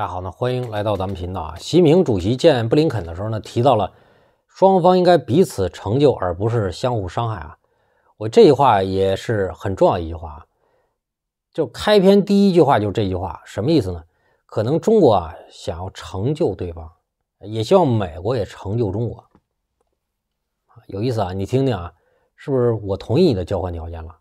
大家好，呢，欢迎来到咱们频道啊。习近平主席见布林肯的时候呢，提到了双方应该彼此成就，而不是相互伤害啊。我这句话也是很重要一句话啊。就开篇第一句话就是这句话，什么意思呢？可能中国啊想要成就对方，也希望美国也成就中国有意思啊，你听听啊，是不是我同意你的交换条件了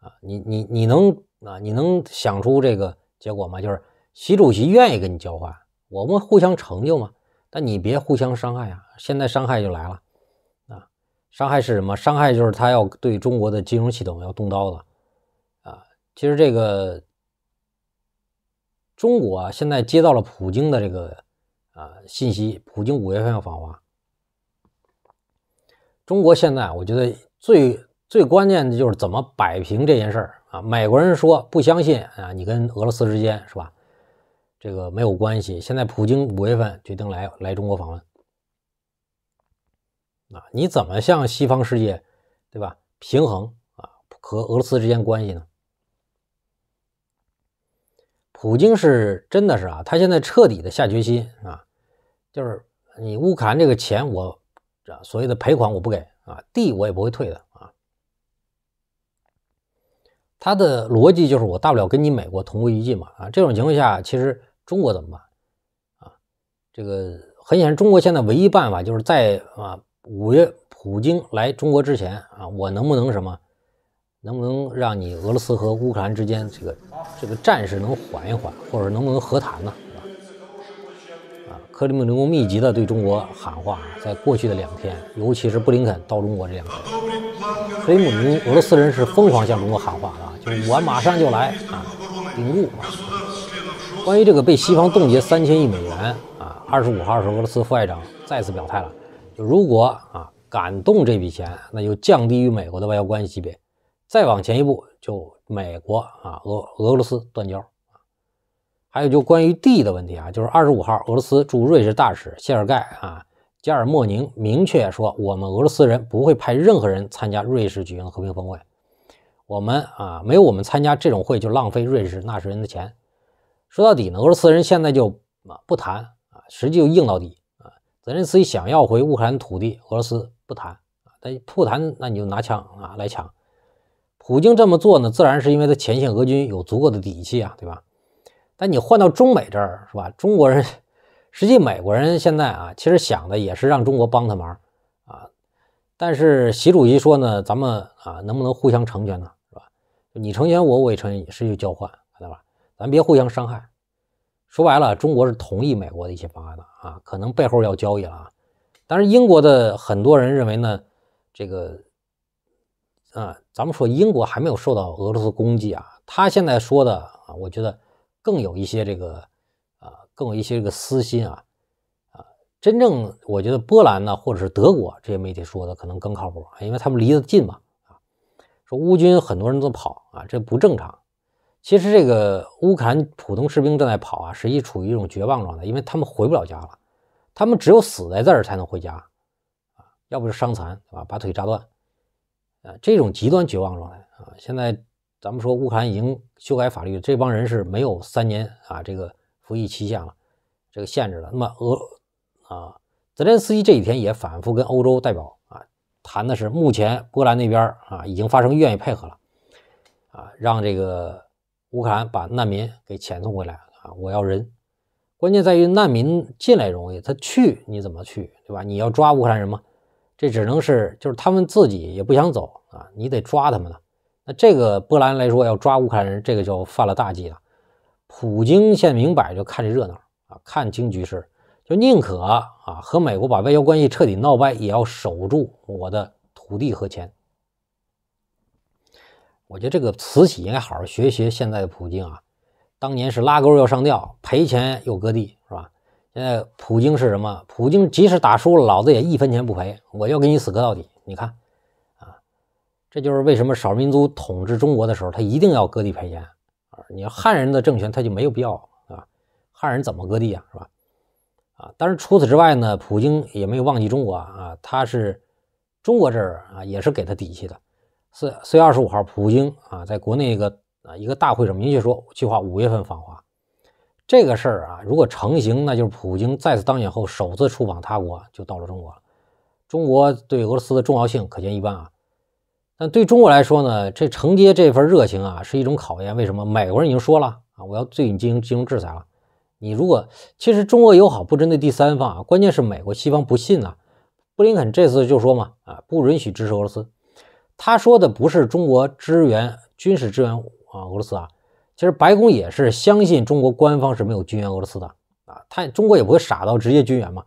啊？你你你能啊你能想出这个结果吗？就是。习主席愿意跟你交换，我们互相成就嘛？但你别互相伤害啊！现在伤害就来了，啊，伤害是什么？伤害就是他要对中国的金融系统要动刀子，啊，其实这个中国现在接到了普京的这个啊信息，普京五月份要访华。中国现在我觉得最最关键的，就是怎么摆平这件事儿啊！美国人说不相信啊，你跟俄罗斯之间是吧？这个没有关系。现在普京五月份决定来来中国访问，啊，你怎么向西方世界，对吧？平衡啊和俄罗斯之间关系呢？普京是真的是啊，他现在彻底的下决心啊，就是你乌克兰这个钱我所谓的赔款我不给啊，地我也不会退的啊。他的逻辑就是我大不了跟你美国同归于尽嘛啊。这种情况下其实。中国怎么办？啊，这个很显然，中国现在唯一办法就是在啊，五月普京来中国之前啊，我能不能什么，能不能让你俄罗斯和乌克兰之间这个这个战事能缓一缓，或者能不能和谈呢？啊，克里姆林宫密集的对中国喊话，在过去的两天，尤其是布林肯到中国这两天，克里姆林俄罗斯人是疯狂向中国喊话的，就是我马上就来啊，顶住。关于这个被西方冻结三千亿美元啊，二十五号是俄罗斯副外长再次表态了，就如果啊敢动这笔钱，那就降低与美国的外交关系级别，再往前一步就美国啊俄俄罗斯断交。还有就关于地的问题啊，就是二十五号俄罗斯驻瑞士大使谢尔盖啊加尔莫宁明确说，我们俄罗斯人不会派任何人参加瑞士举行的和平峰会，我们啊没有我们参加这种会就浪费瑞士纳税人的钱。说到底呢，俄罗斯人现在就啊不谈啊，实际就硬到底啊。泽连斯基想要回乌克兰土地，俄罗斯不谈啊，但不谈那你就拿枪啊来抢。普京这么做呢，自然是因为他前线俄军有足够的底气啊，对吧？但你换到中美这儿是吧？中国人实际美国人现在啊，其实想的也是让中国帮他忙啊。但是习主席说呢，咱们啊能不能互相成全呢？是吧？你成全我，我也成全你，是一个交换，看到吧？咱别互相伤害。说白了，中国是同意美国的一些方案的啊，可能背后要交易了啊。但是英国的很多人认为呢，这个，啊，咱们说英国还没有受到俄罗斯攻击啊，他现在说的啊，我觉得更有一些这个，啊，更有一些这个私心啊，啊，真正我觉得波兰呢，或者是德国这些媒体说的可能更靠谱，因为他们离得近嘛啊。说乌军很多人都跑啊，这不正常。其实这个乌克兰普通士兵正在跑啊，实际处于一种绝望状态，因为他们回不了家了，他们只有死在这儿才能回家啊，要不就伤残啊，吧，把腿扎断啊，这种极端绝望状态啊。现在咱们说乌克兰已经修改法律，这帮人是没有三年啊这个服役期限了，这个限制了。那么俄啊泽连斯基这几天也反复跟欧洲代表啊谈的是，目前波兰那边啊已经发生愿意配合了啊，让这个。乌克兰把难民给遣送回来啊！我要人，关键在于难民进来容易，他去你怎么去，对吧？你要抓乌克兰人吗？这只能是，就是他们自己也不想走啊，你得抓他们了。那这个波兰来说要抓乌克兰人，这个就犯了大忌了。普京现明摆着看这热闹啊，看清局势，就宁可啊和美国把外交关系彻底闹掰，也要守住我的土地和钱。我觉得这个慈禧应该好好学学现在的普京啊，当年是拉钩要上吊，赔钱又割地，是吧？现在普京是什么？普京即使打输了，老子也一分钱不赔，我要跟你死磕到底。你看，啊，这就是为什么少数民族统治中国的时候，他一定要割地赔钱啊。你要汉人的政权，他就没有必要，啊，汉人怎么割地呀，是吧？啊，但是除此之外呢，普京也没有忘记中国啊，他是中国这儿啊，也是给他底气的。四四月二十五号，普京啊，在国内一个啊一个大会上明确说，计划五月份访华。这个事儿啊，如果成型，那就是普京再次当选后首次出访他国，就到了中国。中国对俄罗斯的重要性可见一斑啊。但对中国来说呢，这承接这份热情啊，是一种考验。为什么？美国人已经说了啊，我要对你进行金融制裁了。你如果其实中俄友好不针对第三方啊，关键是美国西方不信呐。布林肯这次就说嘛啊，不允许支持俄罗斯。他说的不是中国支援军事支援啊，俄罗斯啊，其实白宫也是相信中国官方是没有军援俄罗斯的啊，他中国也不会傻到直接军援嘛，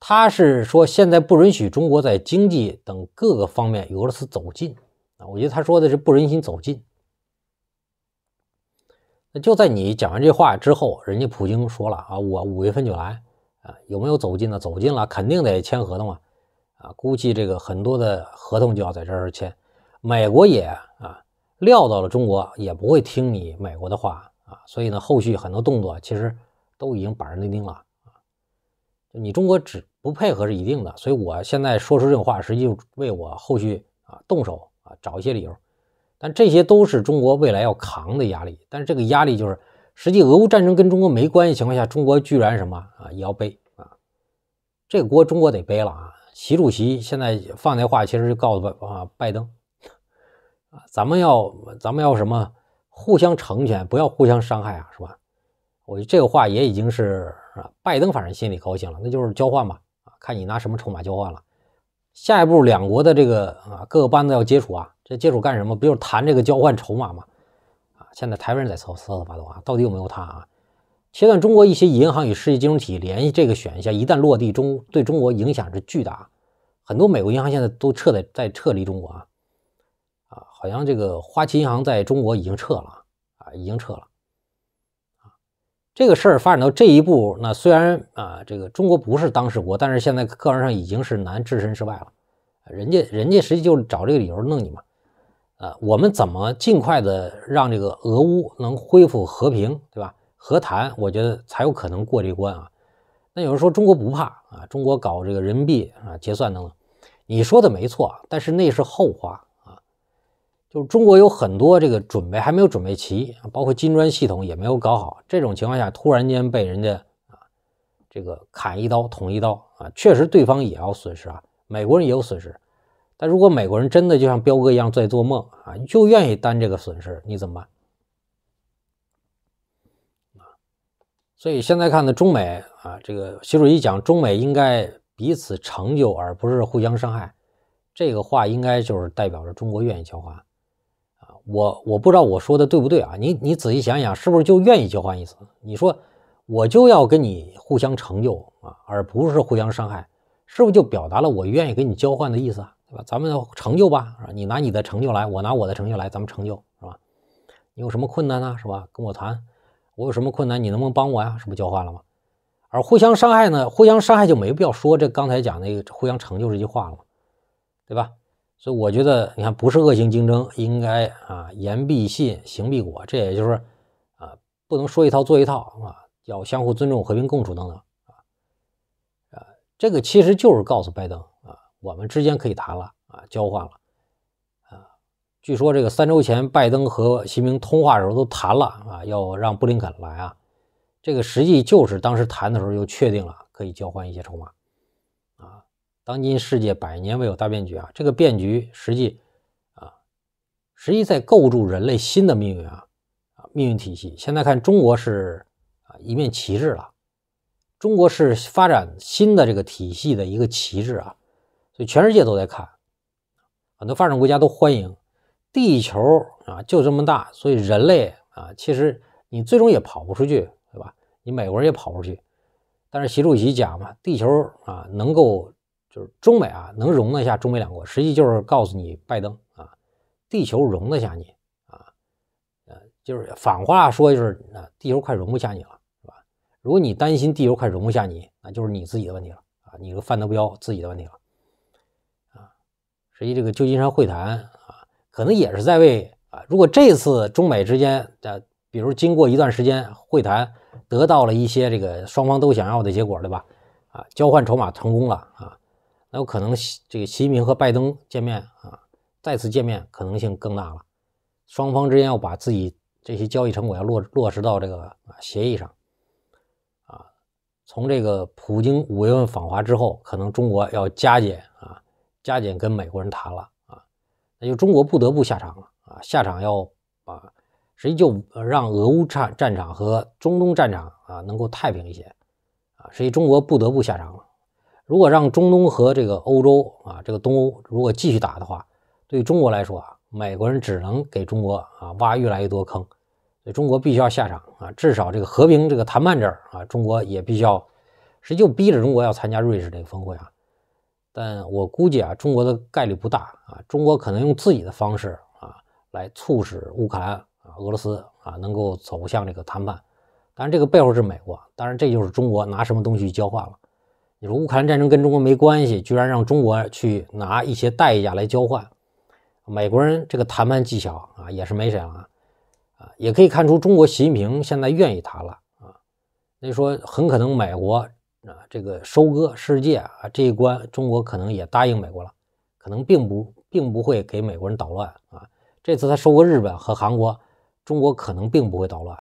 他是说现在不允许中国在经济等各个方面与俄罗斯走近啊，我觉得他说的是不忍心走近。那就在你讲完这话之后，人家普京说了啊，我五月份就来啊，有没有走近呢？走近了肯定得签合同啊，啊，估计这个很多的合同就要在这儿签。美国也啊料到了中国也不会听你美国的话啊，所以呢，后续很多动作其实都已经板上钉钉了啊。你中国只不配合是一定的，所以我现在说出这种话，实际就为我后续啊动手啊找一些理由。但这些都是中国未来要扛的压力，但是这个压力就是，实际俄乌战争跟中国没关系情况下，中国居然什么啊也要背啊这个锅，中国得背了啊。习主席现在放那话，其实就告诉啊拜登。啊，咱们要咱们要什么？互相成全，不要互相伤害啊，是吧？我觉得这个话也已经是啊，拜登反正心里高兴了，那就是交换吧啊，看你拿什么筹码交换了。下一步两国的这个啊，各个班子要接触啊，这接触干什么？不就是谈这个交换筹码吗？啊，现在台湾人在操瑟瑟发抖啊，到底有没有他啊？切断中国一些银行与世界金融体系联系这个选项，一旦落地，中对中国影响是巨大。很多美国银行现在都撤在在撤离中国啊。好像这个花旗银行在中国已经撤了啊，已经撤了。这个事儿发展到这一步，那虽然啊，这个中国不是当事国，但是现在客观上已经是难置身事外了。人家人家实际就找这个理由弄你嘛。呃，我们怎么尽快的让这个俄乌能恢复和平，对吧？和谈，我觉得才有可能过这关啊。那有人说中国不怕啊，中国搞这个人民币啊结算等等，你说的没错，但是那是后话。就是中国有很多这个准备还没有准备齐，包括金砖系统也没有搞好。这种情况下，突然间被人家啊这个砍一刀捅一刀啊，确实对方也要损失啊，美国人也有损失。但如果美国人真的就像彪哥一样在做梦啊，就愿意担这个损失，你怎么办？啊，所以现在看呢，中美啊，这个习主席讲中美应该彼此成就，而不是互相伤害，这个话应该就是代表着中国愿意交换。我我不知道我说的对不对啊？你你仔细想想，是不是就愿意交换意思？你说我就要跟你互相成就啊，而不是互相伤害，是不是就表达了我愿意跟你交换的意思啊？对吧？咱们成就吧啊，你拿你的成就来，我拿我的成就来，咱们成就是吧？你有什么困难呢？是吧？跟我谈，我有什么困难，你能不能帮我呀？是不交换了吗？而互相伤害呢？互相伤害就没必要说这刚才讲那个互相成就这句话了，对吧？所以我觉得，你看，不是恶性竞争，应该啊言必信，行必果，这也就是啊不能说一套做一套啊，要相互尊重、和平共处等等啊啊，这个其实就是告诉拜登啊，我们之间可以谈了啊，交换了啊。据说这个三周前，拜登和习近平通话的时候都谈了啊，要让布林肯来啊，这个实际就是当时谈的时候就确定了，可以交换一些筹码。当今世界百年未有大变局啊，这个变局实际啊，实际在构筑人类新的命运啊啊命运体系。现在看中国是啊一面旗帜了，中国是发展新的这个体系的一个旗帜啊，所以全世界都在看，很多发展国家都欢迎。地球啊就这么大，所以人类啊其实你最终也跑不出去，对吧？你美国人也跑不出去。但是习主席讲嘛，地球啊能够。就是中美啊，能容得下中美两国，实际就是告诉你拜登啊，地球容得下你啊，呃，就是反话说就是啊，地球快容不下你了，是吧？如果你担心地球快容不下你那就是你自己的问题了啊，你范德彪自己的问题了啊。实际这个旧金山会谈啊，可能也是在为啊，如果这次中美之间的，比如经过一段时间会谈，得到了一些这个双方都想要的结果，对吧？啊，交换筹码成功了啊。那有可能，这个习近平和拜登见面啊，再次见面可能性更大了。双方之间要把自己这些交易成果要落落实到这个啊协议上，啊，从这个普京五月份访华之后，可能中国要加减啊，加减跟美国人谈了啊，那就中国不得不下场了啊，下场要把。实际就让俄乌战战场和中东战场啊能够太平一些啊，实际中国不得不下场了。如果让中东和这个欧洲啊，这个东欧如果继续打的话，对中国来说啊，美国人只能给中国啊挖越来越多坑，所以中国必须要下场啊，至少这个和平这个谈判这儿啊，中国也必须要，是就逼着中国要参加瑞士这个峰会啊。但我估计啊，中国的概率不大啊，中国可能用自己的方式啊来促使乌克兰、啊、俄罗斯啊能够走向这个谈判，当然这个背后是美国，当然这就是中国拿什么东西交换了。你说乌克兰战争跟中国没关系，居然让中国去拿一些代价来交换，美国人这个谈判技巧啊也是没谁了啊，啊也可以看出中国习近平现在愿意谈了啊，那说很可能美国啊这个收割世界啊这一关，中国可能也答应美国了，可能并不并不会给美国人捣乱啊，这次他收割日本和韩国，中国可能并不会捣乱。